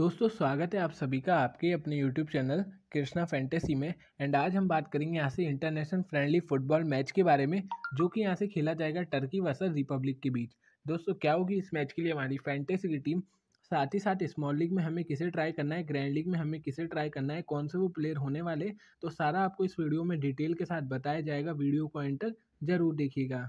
दोस्तों स्वागत है आप सभी का आपके अपने यूट्यूब चैनल कृष्णा फैंटेसी में एंड आज हम बात करेंगे यहाँ से इंटरनेशनल फ्रेंडली फुटबॉल मैच के बारे में जो कि यहाँ से खेला जाएगा टर्की वर्सेस रिपब्लिक के बीच दोस्तों क्या होगी इस मैच के लिए हमारी फैंटेसी की टीम साथ ही साथ स्मॉल लीग में हमें किसे ट्राई करना है ग्रैंड लीग में हमें किसे ट्राई करना है कौन से वो प्लेयर होने वाले तो सारा आपको इस वीडियो में डिटेल के साथ बताया जाएगा वीडियो को एंटर जरूर देखिएगा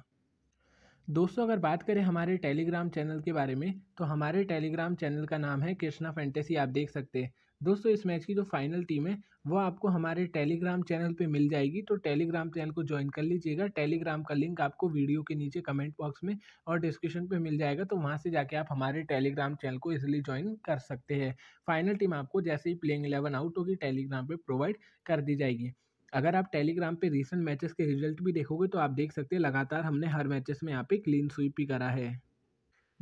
दोस्तों अगर बात करें हमारे टेलीग्राम चैनल के बारे में तो हमारे टेलीग्राम चैनल का नाम है कृष्णा फैंटेसी आप देख सकते हैं दोस्तों इस मैच की जो फाइनल टीम है वो आपको हमारे टेलीग्राम चैनल पे मिल जाएगी तो टेलीग्राम चैनल को ज्वाइन कर लीजिएगा टेलीग्राम का लिंक आपको वीडियो के नीचे कमेंट बॉक्स में और डिस्क्रिप्शन पे मिल जाएगा तो वहाँ से जाके आप हमारे टेलीग्राम चैनल को इसलिए ज्वाइन कर सकते हैं फाइनल टीम आपको जैसे ही प्लेइंग एलेवन आउट होगी टेलीग्राम पर प्रोवाइड कर दी जाएगी अगर आप टेलीग्राम पे रिसेंट मैचेस के रिजल्ट भी देखोगे तो आप देख सकते हैं लगातार हमने हर मैचेस में यहाँ पे क्लीन स्वीप ही करा है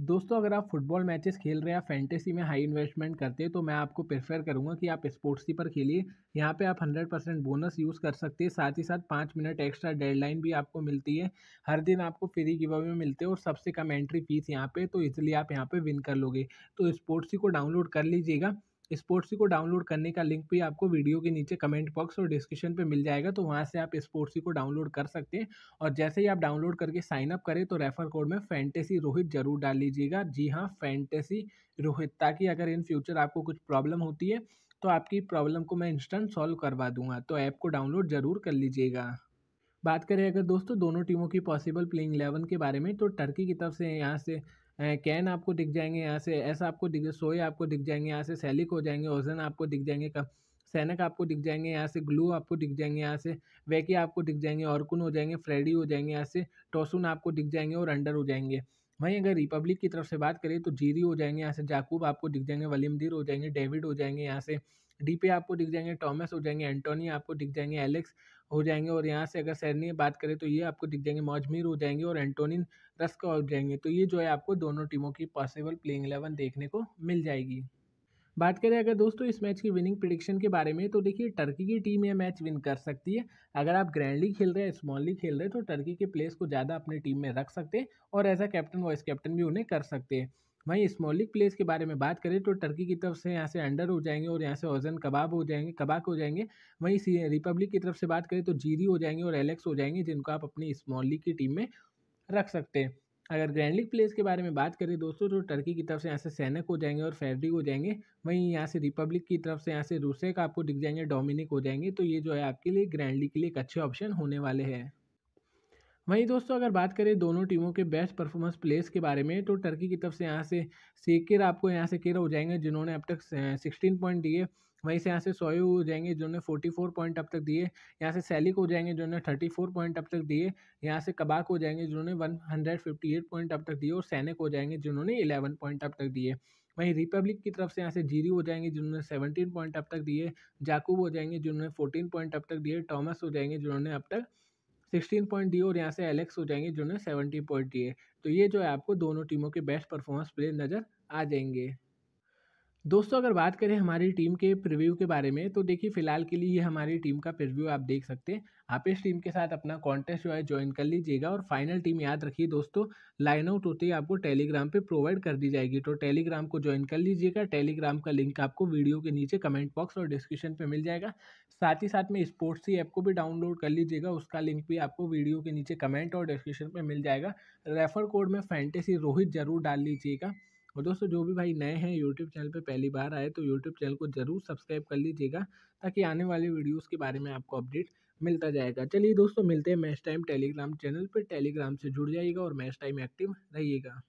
दोस्तों अगर आप फुटबॉल मैचेस खेल रहे हैं फैंटेसी में हाई इन्वेस्टमेंट करते हैं तो मैं आपको प्रेफर करूंगा कि आप स्पोर्ट्सी पर खेलिए यहाँ पे आप 100 परसेंट बोनस यूज़ कर सकते हैं साथ ही साथ पाँच मिनट एक्स्ट्रा डेडलाइन भी आपको मिलती है हर दिन आपको फ्री गिव अवे मिलते हैं और सबसे कम एंट्री फीस यहाँ पर तो इसलिए आप यहाँ पर विन कर लोगे तो स्पोर्ट्सी को डाउनलोड कर लीजिएगा स्पोर्ट्सी को डाउनलोड करने का लिंक भी आपको वीडियो के नीचे कमेंट बॉक्स और डिस्क्रिप्शन पे मिल जाएगा तो वहाँ से आप स्पोर्ट्सी को डाउनलोड कर सकते हैं और जैसे ही आप डाउनलोड करके साइन अप करें तो रेफर कोड में फैंटेसी रोहित जरूर डाल लीजिएगा जी हाँ फैंटेसी रोहित ताकि अगर इन फ्यूचर आपको कुछ प्रॉब्लम होती है तो आपकी प्रॉब्लम को मैं इंस्टेंट सॉल्व करवा दूंगा तो ऐप को डाउनलोड ज़रूर कर लीजिएगा बात करें अगर दोस्तों दोनों टीमों की पॉसिबल प्लेइंग इलेवन के बारे में तो टर्की की तरफ से यहाँ से कैन आपको दिख जाएंगे यहाँ से ऐसा आपको दिख सोए आपको दिख जाएंगे यहाँ से सैलिक हो जाएंगे ओजन आपको दिख जाएंगे कम सैनक आपको दिख जाएंगे यहाँ से ग्लू आपको दिख जाएंगे यहाँ से वैकी आपको दिख जाएंगे औरकुन हो जाएंगे फ्रेडी हो जाएंगे यहाँ से टोसुन आपको दिख जाएंगे और अंडर हो जाएंगे वहीं अगर रिपब्लिक की तरफ से बात करें तो जीरी हो जाएंगे यहाँ से जाकूब आपको दिख जाएंगे वलिमदीर हो जाएंगे डेविड हो जाएंगे यहाँ से डीपे आपको दिख जाएंगे टॉमस हो जाएंगे एंटोनी आपको दिख जाएंगे एलेक्स हो जाएंगे और यहाँ से अगर सैरनी बात करें तो ये आपको दिख जाएंगे मौजमीर हो जाएंगे और एंटोनिन रस्क हो जाएंगे तो ये जो है आपको दोनों टीमों की पॉसिबल प्लेइंग एलेवन देखने को मिल जाएगी बात करें अगर दोस्तों इस मैच की विनिंग प्रिडिक्शन के बारे में तो देखिए टर्की की टीम यह मैच विन कर सकती है अगर आप ग्रैंडली खेल रहे हैं स्मॉलली खेल रहे हैं तो टर्की के प्लेयर्स को ज़्यादा अपनी टीम में रख सकते हैं और as a captain vice captain भी उन्हें कर सकते हैं वहीं स्मॉलिक प्लेस के बारे में बात करें तो टर्की की तरफ से यहाँ से अंडर हो जाएंगे और यहाँ से ओजन कबाब हो जाएंगे कबाक हो जाएंगे वहीं रिपब्लिक की तरफ से बात करें तो जीरी हो जाएंगे और एलेक्स हो जाएंगे जिनको आप अपनी स्मॉल की टीम में रख सकते हैं अगर ग्रैंड लीग प्लेस के बारे में बात करें दोस्तों तो टर्की की तरफ से यहाँ से सैनक हो जाएंगे और फेडरिक हो जाएंगे वहीं यहाँ से रिपब्लिक की तरफ से यहाँ से रूसेक आपको दिख जाएंगे डोमिनिक हो जाएंगे तो ये जो है आपके लिए ग्रैंड लीग के लिए एक अच्छे ऑप्शन होने वाले हैं वहीं दोस्तों अगर बात करें दोनों टीमों के बेस्ट परफॉर्मेंस प्लेयर्स के बारे में तो टर्की की तरफ से यहाँ से सेकेर आपको यहाँ से केर हो जाएंगे जिन्होंने अब तक सिक्सटीन पॉइंट दिए वहीं से यहाँ से सोयू हो जाएंगे जिन्होंने फोर्टी फोर पॉइंट अब तक दिए यहाँ से सैलिक हो जाएंगे जिन्होंने थर्टी फोर पॉइंट अब तक दिए यहाँ से कबाक हो जाएंगे जिन्होंने one hundred fifty eight point अब तक दिए और सैनिक हो जाएंगे जिन्होंने इलेवन पॉइंट अब तक दिए वहीं रिपब्लिक की तरफ से यहाँ से जीरी हो जाएंगे जिन्होंने सेवनटीन पॉइंट अब तक दिए जाकूब हो जाएंगे जिन्होंने फोर्टीन पॉइंट अब तक दिए टॉमस हो जाएंगे जिन्होंने अब तक सिक्सटीन पॉइंट दिए और यहाँ से एलेक्स हो जाएंगे जिन्होंने सेवेंटी पॉइंट दिए तो ये जो है आपको दोनों टीमों के बेस्ट परफॉर्मेंस प्लेयर नज़र आ जाएंगे दोस्तों अगर बात करें हमारी टीम के प्रिव्यू के बारे में तो देखिए फिलहाल के लिए ये हमारी टीम का प्रिव्यू आप देख सकते हैं आप इस टीम के साथ अपना कॉन्टेस्ट जो है ज्वाइन कर लीजिएगा और फाइनल टीम याद रखिए दोस्तों लाइन आउट होते ही आपको टेलीग्राम पे प्रोवाइड कर दी जाएगी तो टेलीग्राम को ज्वाइन कर लीजिएगा टेलीग्राम का लिंक आपको वीडियो के नीचे कमेंट बॉक्स और डिस्क्रिप्शन पर मिल जाएगा साथ ही साथ में स्पोर्ट्स की ऐप को भी डाउनलोड कर लीजिएगा उसका लिंक भी आपको वीडियो के नीचे कमेंट और डिस्क्रिप्शन पर मिल जाएगा रेफर कोड में फैंटेसी रोहित जरूर डाल लीजिएगा और दोस्तों जो भी भाई नए हैं यूट्यूब चैनल पर पहली बार आए तो यूट्यूब चैनल को ज़रूर सब्सक्राइब कर लीजिएगा ताकि आने वाले वीडियोज़ के बारे में आपको अपडेट मिलता जाएगा चलिए दोस्तों मिलते हैं मैच टाइम टेलीग्राम चैनल पर टेलीग्राम से जुड़ जाइएगा और मैच टाइम एक्टिव रहिएगा